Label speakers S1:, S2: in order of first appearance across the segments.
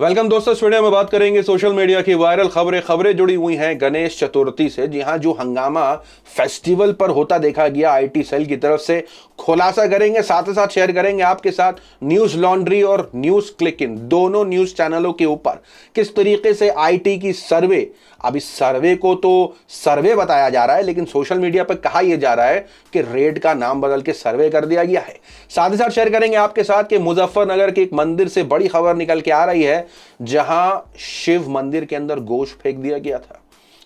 S1: Welcome दोस्तों इस video में बात करेंगे सोशल मीडिया की वायरल खबरें खबरें जुड़ी हुई हैं गणेश चतुर्थी से जी हाँ जो हंगामा फेस्टिवल पर होता देखा गया आईटी सेल की तरफ से खुलासा करेंगे साथ ही साथ शेयर करेंगे आपके साथ न्यूज लॉन्ड्री और न्यूज क्लिक इन दोनों न्यूज चैनलों के ऊपर किस तरीके से आईटी की सर्वे अब इस सर्वे को तो सर्वे बताया जा रहा है लेकिन सोशल मीडिया पर कहा यह जा रहा है कि रेड का नाम बदल के सर्वे कर दिया गया है साथ ही साथ शेयर करेंगे आपके साथ कि मुजफ्फरनगर के एक मंदिर से बड़ी खबर निकल के आ रही है जहां शिव मंदिर के अंदर गोश फेंक दिया गया था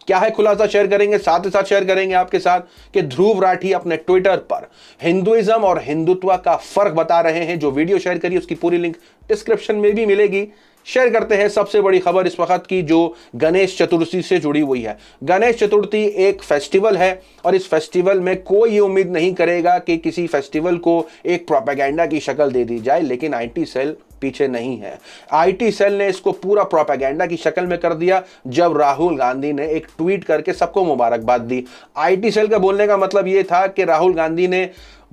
S1: क्या है खुलासा शेयर करेंगे साथ ही साथ शेयर करेंगे आपके साथ कि ध्रुव राठी अपने ट्विटर पर हिंदुइज्म और हिंदुत्व का फर्क बता रहे हैं जो वीडियो शेयर करिए उसकी पूरी लिंक डिस्क्रिप्शन में भी मिलेगी शेयर करते हैं सबसे बड़ी खबर इस वक्त की जो गणेश चतुर्थी से जुड़ी हुई है गणेश चतुर्थी एक फेस्टिवल है और इस फेस्टिवल में कोई ये उम्मीद नहीं करेगा कि किसी फेस्टिवल को एक प्रोपेगेंडा की शक्ल दे दी जाए लेकिन आईटी सेल पीछे नहीं है आईटी सेल ने इसको पूरा प्रोपेगेंडा की शक्ल में कर दिया जब राहुल गांधी ने एक ट्वीट करके सबको मुबारकबाद दी आईटी सेल का बोलने का मतलब ये था कि राहुल गांधी ने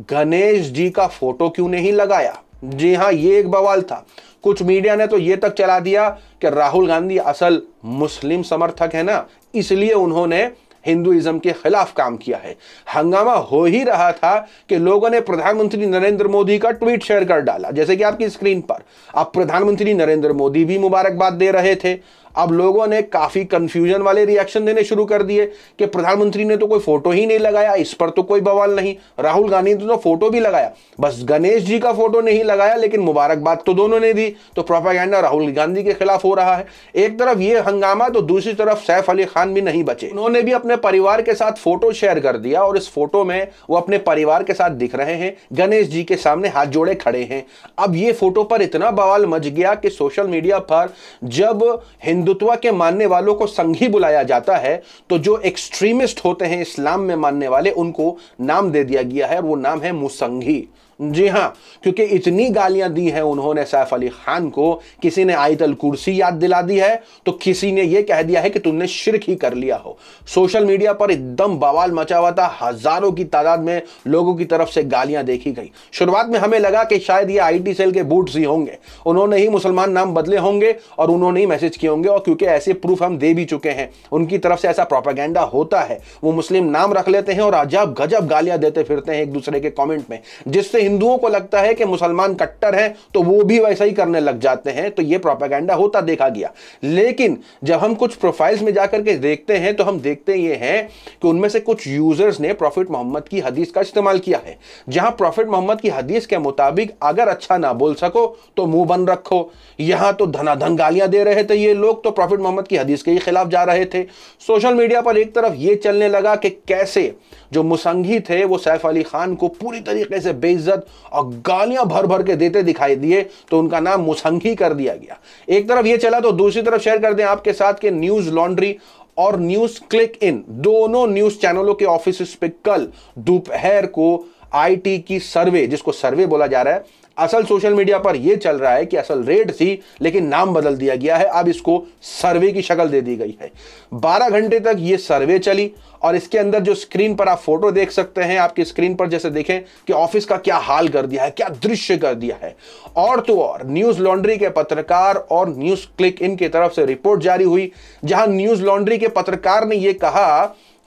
S1: गणेश जी का फोटो क्यों नहीं लगाया जी हाँ ये एक बवाल था कुछ मीडिया ने तो ये तक चला दिया कि राहुल गांधी असल मुस्लिम समर्थक है ना इसलिए उन्होंने हिंदुइज्म के खिलाफ काम किया है हंगामा हो ही रहा था कि लोगों ने प्रधानमंत्री नरेंद्र मोदी का ट्वीट शेयर कर डाला जैसे कि आपकी स्क्रीन पर अब प्रधानमंत्री नरेंद्र मोदी भी मुबारकबाद दे रहे थे अब लोगों ने काफ़ी कंफ्यूजन वाले रिएक्शन देने शुरू कर दिए कि प्रधानमंत्री ने तो कोई फोटो ही नहीं लगाया इस पर तो कोई बवाल नहीं राहुल गांधी ने तो, फोटो भी लगाया बस गणेश जी का फोटो नहीं लगाया लेकिन मुबारकबाद तो दोनों ने दी तो प्रोपागैंडा राहुल गांधी के खिलाफ हो रहा है एक तरफ ये हंगामा तो दूसरी तरफ सैफ अली खान भी नहीं बचे उन्होंने भी अपने परिवार के साथ फोटो शेयर कर दिया और इस फोटो में वो अपने परिवार के साथ दिख रहे हैं गणेश जी के सामने हाथ जोड़े खड़े हैं अब ये फोटो पर इतना बवाल मच गया कि सोशल मीडिया पर जब हिंदू हिंदुत्व के मानने वालों को संघी बुलाया जाता है तो जो एक्सट्रीमिस्ट होते हैं इस्लाम में मानने वाले उनको नाम दे दिया गया है और वो नाम है मुसंघी जी हाँ क्योंकि इतनी गालियां दी हैं उन्होंने सैफ अली खान को किसी ने आयतल कुर्सी याद दिला दी है तो किसी ने यह कह दिया है कि तुमने शिरक ही कर लिया हो सोशल मीडिया पर एकदम बवाल मचा हुआ था हजारों की तादाद में लोगों की तरफ से गालियां देखी गई शुरुआत में हमें लगा कि शायद ये आई सेल के बूट ही होंगे उन्होंने ही मुसलमान नाम बदले होंगे और उन्होंने ही मैसेज किए होंगे और क्योंकि ऐसे प्रूफ हम दे भी चुके हैं उनकी तरफ से ऐसा प्रोपागेंडा होता है वो मुस्लिम नाम रख लेते हैं और अजब गजब गालियां देते फिरते हैं एक दूसरे के कॉमेंट में जिससे हिंदुओं को लगता है कि मुसलमान कट्टर हैं तो वो भी वैसा ही करने लग जाते हैं तो ये प्रोपागेंडा होता देखा गया लेकिन जब हम कुछ प्रोफाइल्स में जाकर के देखते हैं तो हम देखते ये हैं कि उनमें से कुछ यूजर्स ने प्रॉफिट मोहम्मद की हदीस का इस्तेमाल किया है जहां प्रॉफिट मोहम्मद की हदीस के मुताबिक अगर अच्छा ना बोल सको तो मुंह बंद रखो यहां तो धनाधन गालियां दे रहे थे ये लोग तो प्रॉफिट मोहम्मद की हदीस के ही खिलाफ जा रहे थे सोशल मीडिया पर एक तरफ ये चलने लगा कि कैसे जो मुसंगी थे वो सैफ अली खान को पूरी तरीके से बेइज्जत इज्जत और गालियां भर भर के देते दिखाई दिए तो उनका नाम मुसंगी कर दिया गया एक तरफ यह चला तो दूसरी तरफ शेयर कर दें आपके साथ के न्यूज लॉन्ड्री और न्यूज क्लिक इन दोनों न्यूज चैनलों के ऑफिस पे कल दोपहर को आईटी की सर्वे जिसको सर्वे बोला जा रहा है असल सोशल मीडिया पर यह चल रहा है कि असल रेट थी लेकिन नाम बदल दिया गया है अब इसको सर्वे की शक्ल दे दी गई है 12 घंटे तक यह सर्वे चली और इसके अंदर जो स्क्रीन पर आप फोटो देख सकते हैं आपकी स्क्रीन पर जैसे देखें कि ऑफिस का क्या हाल कर दिया है क्या दृश्य कर दिया है और तो और न्यूज लॉन्ड्री के पत्रकार और न्यूज क्लिक इन की तरफ से रिपोर्ट जारी हुई जहां न्यूज लॉन्ड्री के पत्रकार ने यह कहा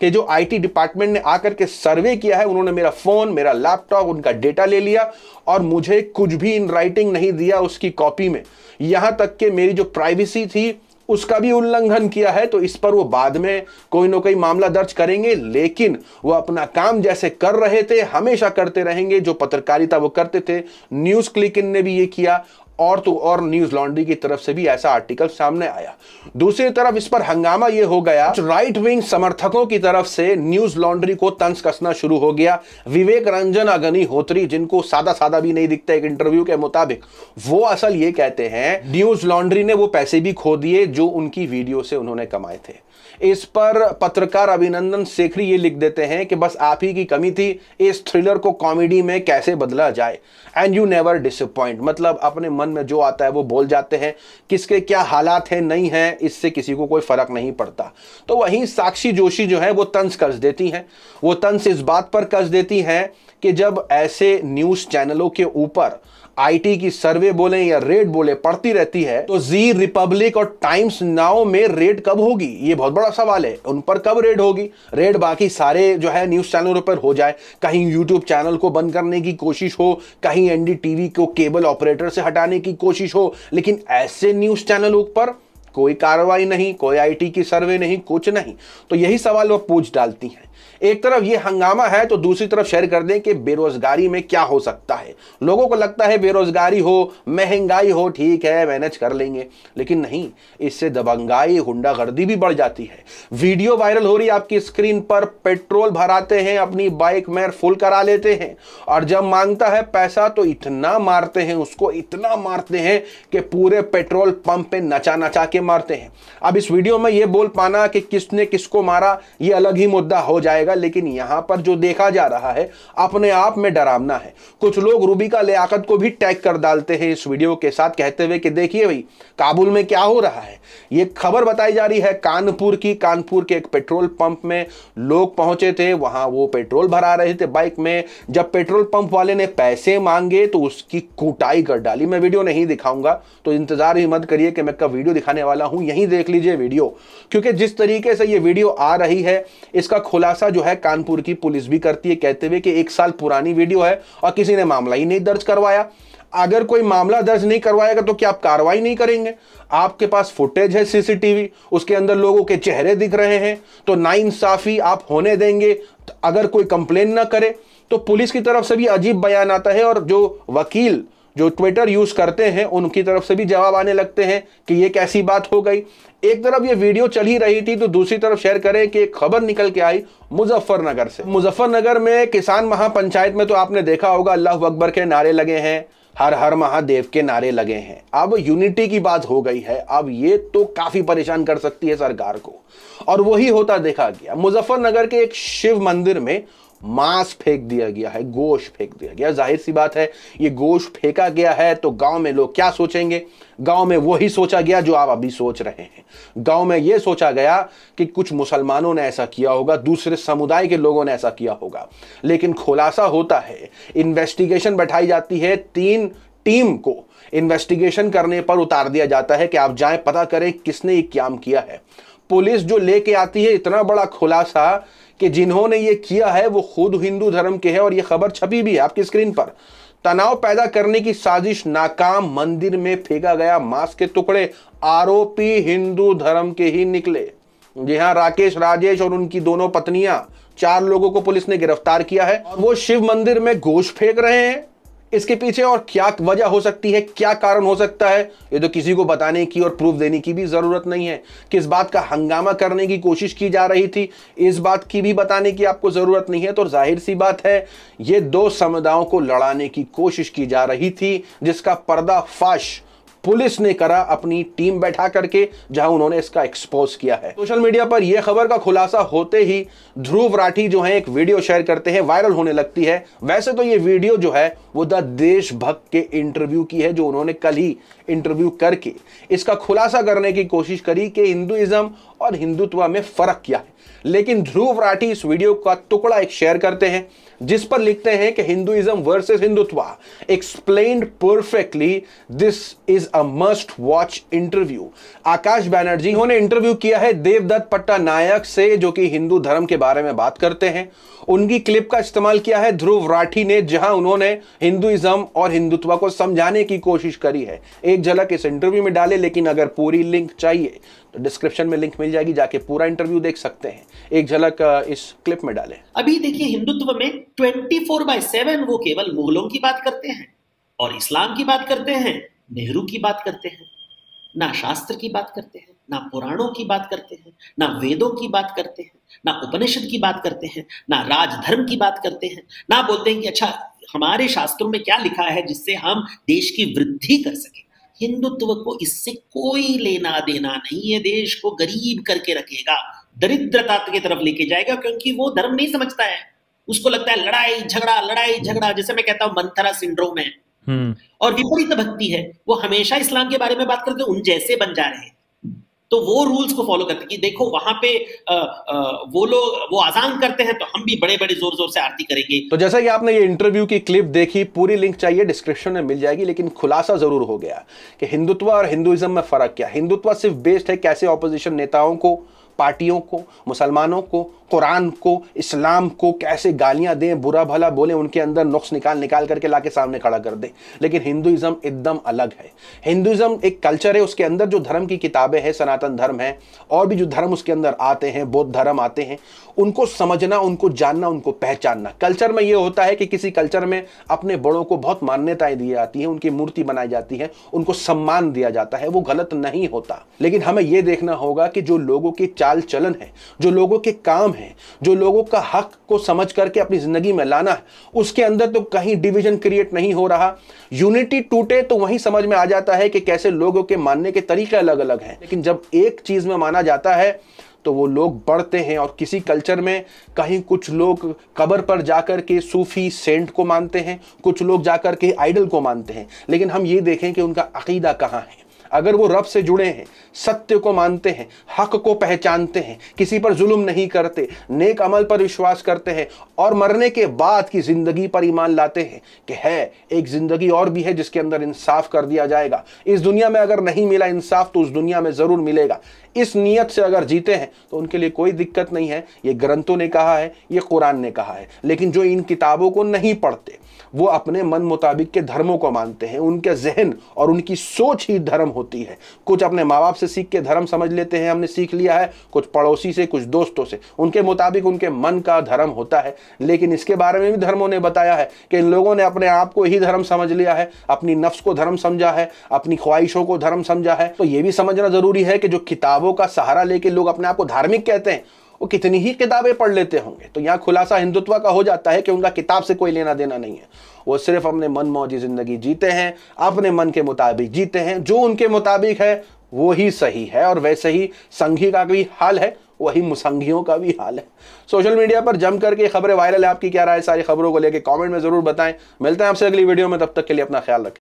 S1: कि जो आईटी डिपार्टमेंट ने आकर के सर्वे किया है उन्होंने मेरा फ़ोन मेरा लैपटॉप उनका डेटा ले लिया और मुझे कुछ भी इन राइटिंग नहीं दिया उसकी कॉपी में यहां तक कि मेरी जो प्राइवेसी थी उसका भी उल्लंघन किया है तो इस पर वो बाद में कोई ना कोई मामला दर्ज करेंगे लेकिन वो अपना काम जैसे कर रहे थे हमेशा करते रहेंगे जो पत्रकारिता वो करते थे न्यूज क्लिक ने भी ये किया और तो और न्यूज लॉन्ड्री की तरफ से भी ऐसा आर्टिकल सामने आया दूसरी तरफ इस पर हंगामा यह हो गया राइट विंग समर्थकों की तरफ से न्यूज लॉन्ड्री को तंस कसना शुरू हो गया विवेक रंजन अग्निहोत्री जिनको सादा सादा भी नहीं दिखता एक इंटरव्यू के मुताबिक वो असल ये कहते हैं न्यूज लॉन्ड्री ने वो पैसे भी खो दिए जो उनकी वीडियो से उन्होंने कमाए थे इस पर पत्रकार अभिनंदन सेखरी ये लिख देते हैं कि बस आप ही की कमी थी इस थ्रिलर को कॉमेडी में कैसे बदला जाए एंड यू नेवर डिसअपॉइंट मतलब अपने मन में जो आता है वो बोल जाते हैं किसके क्या हालात हैं नहीं हैं इससे किसी को कोई फर्क नहीं पड़ता तो वहीं साक्षी जोशी जो है वो तंस कर्ज देती हैं वो तंस इस बात पर कर्ज देती हैं कि जब ऐसे न्यूज़ चैनलों के ऊपर आईटी की सर्वे बोले या रेट बोले पड़ती रहती है तो जी रिपब्लिक और टाइम्स नाउ में रेट कब होगी ये बहुत बड़ा सवाल है उन पर कब रेड होगी रेड बाकी सारे जो है न्यूज चैनलों पर हो जाए कहीं यूट्यूब चैनल को बंद करने की कोशिश हो कहीं एनडीटीवी को केबल ऑपरेटर से हटाने की कोशिश हो लेकिन ऐसे न्यूज चैनलों पर कोई कार्रवाई नहीं कोई आईटी की सर्वे नहीं कुछ नहीं तो यही सवाल वो पूछ डालती हैं एक तरफ ये हंगामा है तो दूसरी तरफ शेयर कर दें कि बेरोजगारी में क्या हो सकता है लोगों को लगता है बेरोजगारी हो महंगाई हो ठीक है मैनेज कर लेंगे लेकिन नहीं इससे दबंगाई हुंडागर्दी भी बढ़ जाती है वीडियो वायरल हो रही है आपकी स्क्रीन पर पेट्रोल भराते हैं अपनी बाइक में फुल करा लेते हैं और जब मांगता है पैसा तो इतना मारते हैं उसको इतना मारते हैं कि पूरे पेट्रोल पंप पे नचा नचा के के मारते हैं अब इस वीडियो में यह बोल पाना कि किसने किसको मारा यह अलग ही मुद्दा हो जाएगा लेकिन यहां पर जो देखा जा रहा है अपने आप में डरावना है कुछ लोग रूबी का लियाकत को भी टैग कर डालते हैं इस वीडियो के साथ कहते हुए कि देखिए भाई काबुल में क्या हो रहा है ये खबर बताई जा रही है कानपुर की कानपुर के एक पेट्रोल पंप में लोग पहुंचे थे वहां वो पेट्रोल भरा रहे थे बाइक में जब पेट्रोल पंप वाले ने पैसे मांगे तो उसकी कुटाई कर डाली मैं वीडियो नहीं दिखाऊंगा तो इंतजार ही मत करिए कि मैं कब वीडियो दिखाने वाला हूं यहीं देख लीजिए वीडियो क्योंकि जिस तरीके से ये वीडियो आ रही है इसका खुलासा जो है कानपुर की पुलिस भी करती है कहते हुए कि एक साल पुरानी वीडियो है और किसी ने मामला ही नहीं दर्ज करवाया अगर कोई मामला दर्ज नहीं करवाएगा तो क्या आप कार्रवाई नहीं करेंगे आपके पास फुटेज है सीसीटीवी उसके अंदर लोगों के चेहरे दिख रहे हैं तो ना इंसाफी आप होने देंगे तो अगर कोई कंप्लेन ना करे तो पुलिस की तरफ से भी अजीब बयान आता है और जो वकील जो ट्विटर यूज़ करते हैं उनकी तरफ से भी जवाब आने लगते हैं कि ये कैसी बात हो गई एक तरफ ये वीडियो चल ही रही थी तो दूसरी तरफ शेयर करें कि एक खबर निकल के आई मुजफ्फरनगर से मुजफ्फरनगर में किसान महापंचायत में तो आपने देखा होगा अल्लाह अकबर के नारे लगे हैं हर हर महादेव के नारे लगे हैं अब यूनिटी की बात हो गई है अब ये तो काफ़ी परेशान कर सकती है सरकार को और वही होता देखा गया मुजफ्फरनगर के एक शिव मंदिर में मांस फेंक दिया गया है गोश फेंक दिया गया जाहिर सी बात है ये गोश फेंका गया है तो गांव में लोग क्या सोचेंगे गांव में वही सोचा गया जो आप अभी सोच रहे हैं गांव में ये सोचा गया कि कुछ मुसलमानों ने ऐसा किया होगा दूसरे समुदाय के लोगों ने ऐसा किया होगा लेकिन खुलासा होता है इन्वेस्टिगेशन बैठाई जाती है तीन टीम को इन्वेस्टिगेशन करने पर उतार दिया जाता है कि आप जाए पता करें किसने ये काम किया है पुलिस जो लेके आती है इतना बड़ा खुलासा कि जिन्होंने ये किया है वो खुद हिंदू धर्म के हैं और ये खबर छपी भी है आपकी स्क्रीन पर तनाव पैदा करने की साजिश नाकाम मंदिर में फेंका गया मांस के टुकड़े आरोपी हिंदू धर्म के ही निकले जी हाँ राकेश राजेश और उनकी दोनों पत्नियां चार लोगों को पुलिस ने गिरफ्तार किया है वो शिव मंदिर में गोश फेंक रहे हैं इसके पीछे और क्या वजह हो सकती है क्या कारण हो सकता है ये तो किसी को बताने की और प्रूफ देने की भी ज़रूरत नहीं है किस बात का हंगामा करने की कोशिश की जा रही थी इस बात की भी बताने की आपको ज़रूरत नहीं है तो जाहिर सी बात है ये दो समुदायों को लड़ाने की कोशिश की जा रही थी जिसका पर्दाफाश पुलिस ने करा अपनी टीम बैठा करके जहां उन्होंने इसका एक्सपोज किया है सोशल मीडिया पर यह खबर का खुलासा होते ही ध्रुव राठी जो है एक वीडियो शेयर करते हैं वायरल होने लगती है वैसे तो ये वीडियो जो है वो द देशभक्त के इंटरव्यू की है जो उन्होंने कल ही इंटरव्यू करके इसका खुलासा करने की कोशिश करी कि हिंदुइज्म और हिंदुत्व में फर्क क्या है लेकिन ध्रुव राठी इस वीडियो का टुकड़ा एक शेयर करते हैं जिस पर लिखते हैं कि Hinduism versus Hindutva explain perfectly this is a must watch interview Akash Banerjee उन्होंने इंटरव्यू किया है देवदत्त नायक से जो कि हिंदू धर्म के बारे में बात करते हैं उनकी क्लिप का इस्तेमाल किया है ध्रुव राठी ने जहां उन्होंने हिंदुइज्म और हिंदुत्व को समझाने की कोशिश करी है एक झलक इस इंटरव्यू में डाले लेकिन अगर पूरी लिंक चाहिए तो डिस्क्रिप्शन में लिंक मिल जाएगी जाके पूरा इंटरव्यू देख सकते हैं एक झलक इस क्लिप में डाले अभी देखिए हिंदुत्व में ट्वेंटी फोर बाय सेवन वो केवल मुगलों की बात करते हैं और इस्लाम की बात करते हैं नेहरू की बात करते हैं ना शास्त्र की बात करते हैं ना पुराणों की बात करते हैं ना वेदों की बात करते हैं ना उपनिषद की बात करते हैं ना राजधर्म की बात करते हैं ना बोलते हैं कि अच्छा हमारे शास्त्रों में क्या लिखा है जिससे हम देश की वृद्धि कर सके हिंदुत्व को इससे कोई लेना देना नहीं है देश को गरीब करके रखेगा दरिद्रता की तरफ लेके जाएगा क्योंकि वो धर्म नहीं समझता है उसको लगता है लड़ाई झगड़ा लड़ाई झगड़ा जैसे मैं कहता हूँ मंथरा सिंड्रोम है हम्म। और विपरीत भक्ति है वो हमेशा इस्लाम के बारे में बात करके उन जैसे बन जा रहे हैं तो वो रूल्स को फॉलो करते कि देखो वहां पे आ, आ, वो लोग वो आजान करते हैं तो हम भी बड़े बड़े जोर जोर से आरती करेंगे तो जैसा कि आपने ये इंटरव्यू की क्लिप देखी पूरी लिंक चाहिए डिस्क्रिप्शन में मिल जाएगी लेकिन खुलासा जरूर हो गया कि हिंदुत्व और हिंदुइज्म में फर्क क्या हिंदुत्व सिर्फ बेस्ड है कैसे ऑपोजिशन नेताओं को पार्टियों को मुसलमानों को कुरान को इस्लाम को कैसे गालियां दें बुरा भला बोलें उनके अंदर नुक्स निकाल निकाल करके ला के सामने खड़ा कर दें लेकिन हिंदुज़म एकदम अलग है हिंदुज़म एक कल्चर है उसके अंदर जो धर्म की किताबें हैं सनातन धर्म है और भी जो धर्म उसके अंदर आते हैं बौद्ध धर्म आते हैं उनको समझना उनको जानना उनको पहचानना कल्चर में ये होता है कि किसी कल्चर में अपने बड़ों को बहुत मान्यताएं दी जाती हैं उनकी मूर्ति बनाई जाती है उनको सम्मान दिया जाता है वो गलत नहीं होता लेकिन हमें यह देखना होगा कि जो लोगों की चार चाल चलन है जो लोगों के काम है जो लोगों का हक को समझ करके अपनी ज़िंदगी में लाना है उसके अंदर तो कहीं डिवीजन क्रिएट नहीं हो रहा यूनिटी टूटे तो वहीं समझ में आ जाता है कि कैसे लोगों के मानने के तरीके अलग अलग हैं लेकिन जब एक चीज़ में माना जाता है तो वो लोग बढ़ते हैं और किसी कल्चर में कहीं कुछ लोग कबर पर जाकर के सूफी सेंट को मानते हैं कुछ लोग जाकर के आइडल को मानते हैं लेकिन हम ये देखें कि उनका अकीदा कहाँ है अगर वो रब से जुड़े हैं सत्य को मानते हैं हक को पहचानते हैं किसी पर जुल्म नहीं करते नेक अमल पर विश्वास करते हैं और मरने के बाद की ज़िंदगी पर ईमान लाते हैं कि है एक ज़िंदगी और भी है जिसके अंदर इंसाफ कर दिया जाएगा इस दुनिया में अगर नहीं मिला इंसाफ तो उस दुनिया में ज़रूर मिलेगा इस नीयत से अगर जीते हैं तो उनके लिए कोई दिक्कत नहीं है ये ग्रंथों ने कहा है ये कुरान ने कहा है लेकिन जो इन किताबों को नहीं पढ़ते वो अपने मन मुताबिक के धर्मों को मानते हैं उनके जहन और उनकी सोच ही धर्म होती है कुछ अपने माँ बाप से सीख के धर्म समझ लेते हैं हमने सीख लिया है कुछ पड़ोसी से कुछ दोस्तों से उनके मुताबिक उनके मन का धर्म होता है लेकिन इसके बारे में भी धर्मों ने बताया है कि इन लोगों ने अपने आप को ही धर्म समझ लिया है अपनी नफ्स को धर्म समझा है अपनी ख्वाहिशों को धर्म समझा है तो ये भी समझना जरूरी है कि जो किताबों का सहारा लेके लोग अपने आप को धार्मिक कहते हैं वो कितनी ही किताबें पढ़ लेते होंगे तो यहाँ खुलासा हिंदुत्व का हो जाता है कि उनका किताब से कोई लेना देना नहीं है वो सिर्फ अपने मन मौजी ज़िंदगी जीते हैं अपने मन के मुताबिक जीते हैं जो उनके मुताबिक है वो ही सही है और वैसे ही संघी का भी हाल है वही मुसंगियों का भी हाल है सोशल मीडिया पर जम करके खबरें वायरल है आपकी क्या राय सारी खबरों को लेकर कमेंट में ज़रूर बताएं मिलते हैं आपसे अगली वीडियो में तब तक के लिए अपना ख्याल रखें